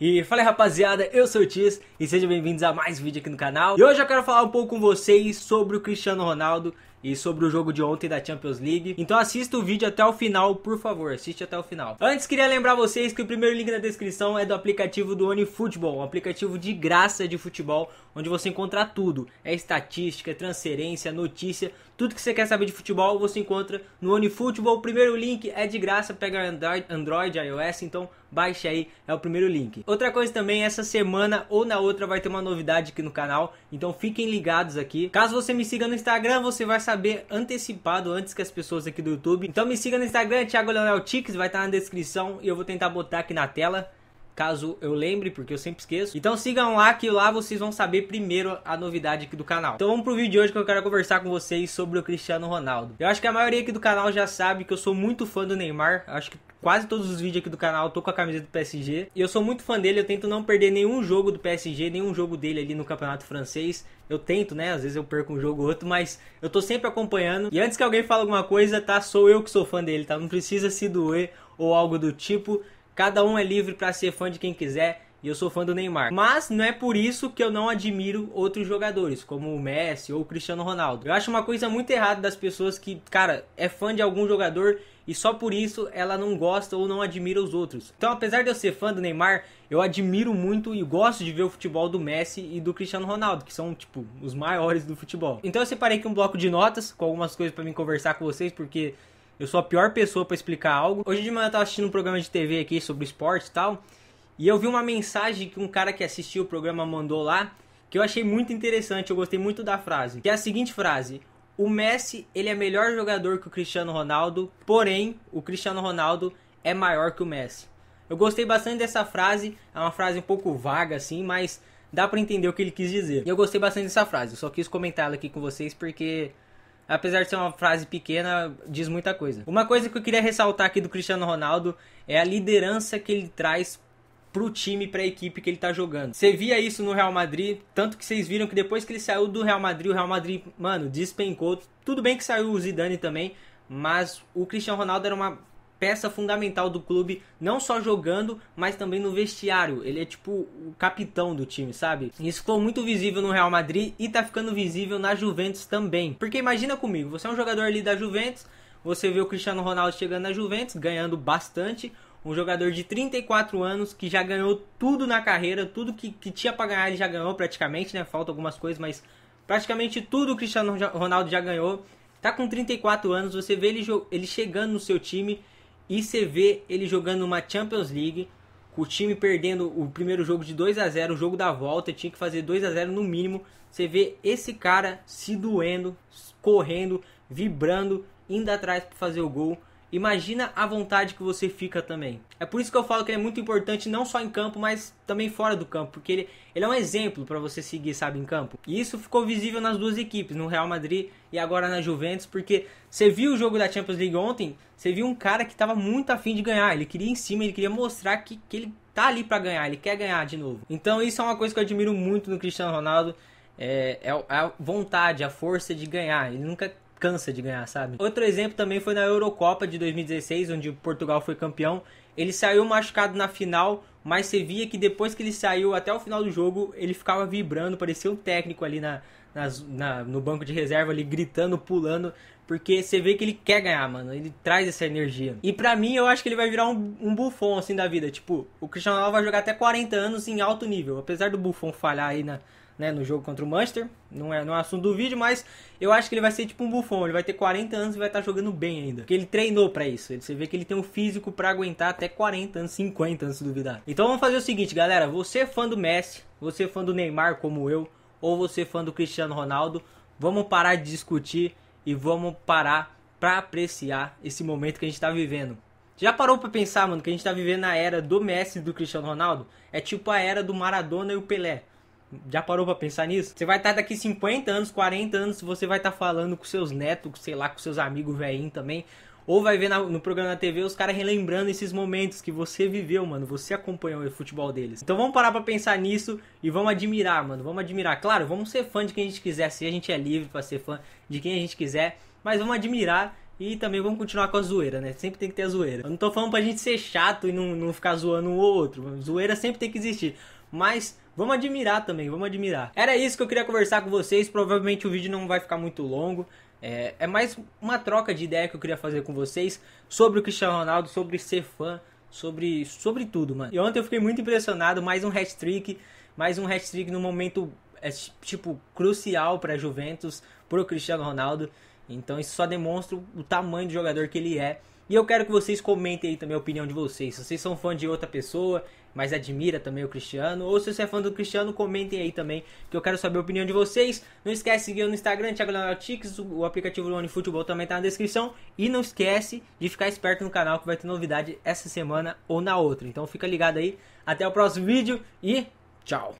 E fala aí, rapaziada, eu sou o Tiz e sejam bem-vindos a mais vídeo aqui no canal. E hoje eu quero falar um pouco com vocês sobre o Cristiano Ronaldo e sobre o jogo de ontem da Champions League. Então assista o vídeo até o final, por favor, assiste até o final. Antes, queria lembrar vocês que o primeiro link na descrição é do aplicativo do OneFootball, um aplicativo de graça de futebol, onde você encontra tudo. É estatística, é transferência, notícia, tudo que você quer saber de futebol, você encontra no OneFootball. O primeiro link é de graça, pega Android, iOS, então baixe aí, é o primeiro link. Outra coisa também, essa semana ou na outra vai ter uma novidade aqui no canal, então fiquem ligados aqui. Caso você me siga no Instagram, você vai saber antecipado antes que as pessoas aqui do YouTube. Então me siga no Instagram, Thiago Leonel Tix, vai estar tá na descrição e eu vou tentar botar aqui na tela caso eu lembre, porque eu sempre esqueço. Então sigam lá que lá vocês vão saber primeiro a novidade aqui do canal. Então vamos pro vídeo de hoje que eu quero conversar com vocês sobre o Cristiano Ronaldo. Eu acho que a maioria aqui do canal já sabe que eu sou muito fã do Neymar, acho que quase todos os vídeos aqui do canal tô com a camisa do PSG. E eu sou muito fã dele, eu tento não perder nenhum jogo do PSG, nenhum jogo dele ali no Campeonato Francês. Eu tento, né? Às vezes eu perco um jogo ou outro, mas eu tô sempre acompanhando. E antes que alguém fale alguma coisa, tá? Sou eu que sou fã dele, tá? Não precisa se doer ou algo do tipo. Cada um é livre para ser fã de quem quiser e eu sou fã do Neymar. Mas não é por isso que eu não admiro outros jogadores, como o Messi ou o Cristiano Ronaldo. Eu acho uma coisa muito errada das pessoas que, cara, é fã de algum jogador e só por isso ela não gosta ou não admira os outros. Então, apesar de eu ser fã do Neymar, eu admiro muito e gosto de ver o futebol do Messi e do Cristiano Ronaldo, que são, tipo, os maiores do futebol. Então, eu separei aqui um bloco de notas com algumas coisas para mim conversar com vocês, porque eu sou a pior pessoa para explicar algo. Hoje de manhã eu tava assistindo um programa de TV aqui sobre esporte e tal. E eu vi uma mensagem que um cara que assistiu o programa mandou lá, que eu achei muito interessante, eu gostei muito da frase. Que é a seguinte frase: O Messi, ele é melhor jogador que o Cristiano Ronaldo, porém, o Cristiano Ronaldo é maior que o Messi. Eu gostei bastante dessa frase, é uma frase um pouco vaga assim, mas dá para entender o que ele quis dizer. E eu gostei bastante dessa frase, eu só quis comentar ela aqui com vocês porque apesar de ser uma frase pequena, diz muita coisa. Uma coisa que eu queria ressaltar aqui do Cristiano Ronaldo é a liderança que ele traz pro time, pra equipe que ele tá jogando. Você via isso no Real Madrid, tanto que vocês viram que depois que ele saiu do Real Madrid, o Real Madrid, mano, despencou. Tudo bem que saiu o Zidane também, mas o Cristiano Ronaldo era uma peça fundamental do clube, não só jogando, mas também no vestiário. Ele é tipo o capitão do time, sabe? Isso ficou muito visível no Real Madrid e tá ficando visível na Juventus também. Porque imagina comigo, você é um jogador ali da Juventus, você vê o Cristiano Ronaldo chegando na Juventus, ganhando bastante. Um jogador de 34 anos que já ganhou tudo na carreira, tudo que, que tinha pra ganhar ele já ganhou praticamente, né? Falta algumas coisas, mas praticamente tudo o Cristiano Ronaldo já ganhou. Tá com 34 anos, você vê ele, ele chegando no seu time e você vê ele jogando uma Champions League, com o time perdendo o primeiro jogo de 2 a 0 o jogo da volta, tinha que fazer 2 a 0 no mínimo. Você vê esse cara se doendo, correndo, vibrando, indo atrás para fazer o gol imagina a vontade que você fica também. É por isso que eu falo que ele é muito importante não só em campo, mas também fora do campo, porque ele, ele é um exemplo para você seguir, sabe, em campo. E isso ficou visível nas duas equipes, no Real Madrid e agora na Juventus, porque você viu o jogo da Champions League ontem, você viu um cara que estava muito afim de ganhar, ele queria ir em cima, ele queria mostrar que, que ele tá ali para ganhar, ele quer ganhar de novo. Então isso é uma coisa que eu admiro muito no Cristiano Ronaldo, é, é, é a vontade, a força de ganhar. Ele nunca cansa de ganhar, sabe? Outro exemplo também foi na Eurocopa de 2016, onde Portugal foi campeão. Ele saiu machucado na final, mas você via que depois que ele saiu até o final do jogo, ele ficava vibrando, parecia um técnico ali na, na, no banco de reserva, ali gritando, pulando, porque você vê que ele quer ganhar, mano. Ele traz essa energia. E para mim, eu acho que ele vai virar um, um bufão assim da vida. Tipo, o Cristiano Ronaldo vai jogar até 40 anos em alto nível, apesar do bufão falhar aí na né, no jogo contra o Manchester. Não é, não é assunto do vídeo, mas eu acho que ele vai ser tipo um bufão. Ele vai ter 40 anos e vai estar tá jogando bem ainda. Porque ele treinou para isso. Você vê que ele tem um físico para aguentar até 40 anos, 50 anos se duvidar. Então vamos fazer o seguinte, galera. Você é fã do Messi, você é fã do Neymar como eu, ou você é fã do Cristiano Ronaldo, vamos parar de discutir e vamos parar para apreciar esse momento que a gente tá vivendo. Já parou para pensar, mano, que a gente tá vivendo a era do Messi e do Cristiano Ronaldo? É tipo a era do Maradona e o Pelé. Já parou pra pensar nisso? Você vai estar tá daqui 50 anos, 40 anos, você vai estar tá falando com seus netos, sei lá, com seus amigos velhinhos também. Ou vai ver no programa da TV os caras relembrando esses momentos que você viveu, mano. Você acompanhou o futebol deles. Então vamos parar pra pensar nisso e vamos admirar, mano. Vamos admirar. Claro, vamos ser fã de quem a gente quiser. Se a gente é livre para ser fã de quem a gente quiser. Mas vamos admirar e também vamos continuar com a zoeira, né? Sempre tem que ter a zoeira. Eu não tô falando pra gente ser chato e não, não ficar zoando um ou outro. Zoeira sempre tem que existir. Mas Vamos admirar também, vamos admirar. Era isso que eu queria conversar com vocês. Provavelmente o vídeo não vai ficar muito longo. É, é mais uma troca de ideia que eu queria fazer com vocês sobre o Cristiano Ronaldo, sobre ser fã, sobre, sobre tudo, mano. E ontem eu fiquei muito impressionado. Mais um hat-trick, mais um hat-trick num momento é, tipo crucial para Juventus, pro Cristiano Ronaldo. Então isso só demonstra o tamanho de jogador que ele é. E eu quero que vocês comentem aí também a opinião de vocês. Se vocês são fã de outra pessoa, mas admira também o Cristiano, ou se você é fã do Cristiano, comentem aí também, que eu quero saber a opinião de vocês. Não esquece de seguir no Instagram, Thiago Leonel Tix, o aplicativo do One Futebol também tá na descrição. E não esquece de ficar esperto no canal, que vai ter novidade essa semana ou na outra. Então fica ligado aí, até o próximo vídeo e tchau!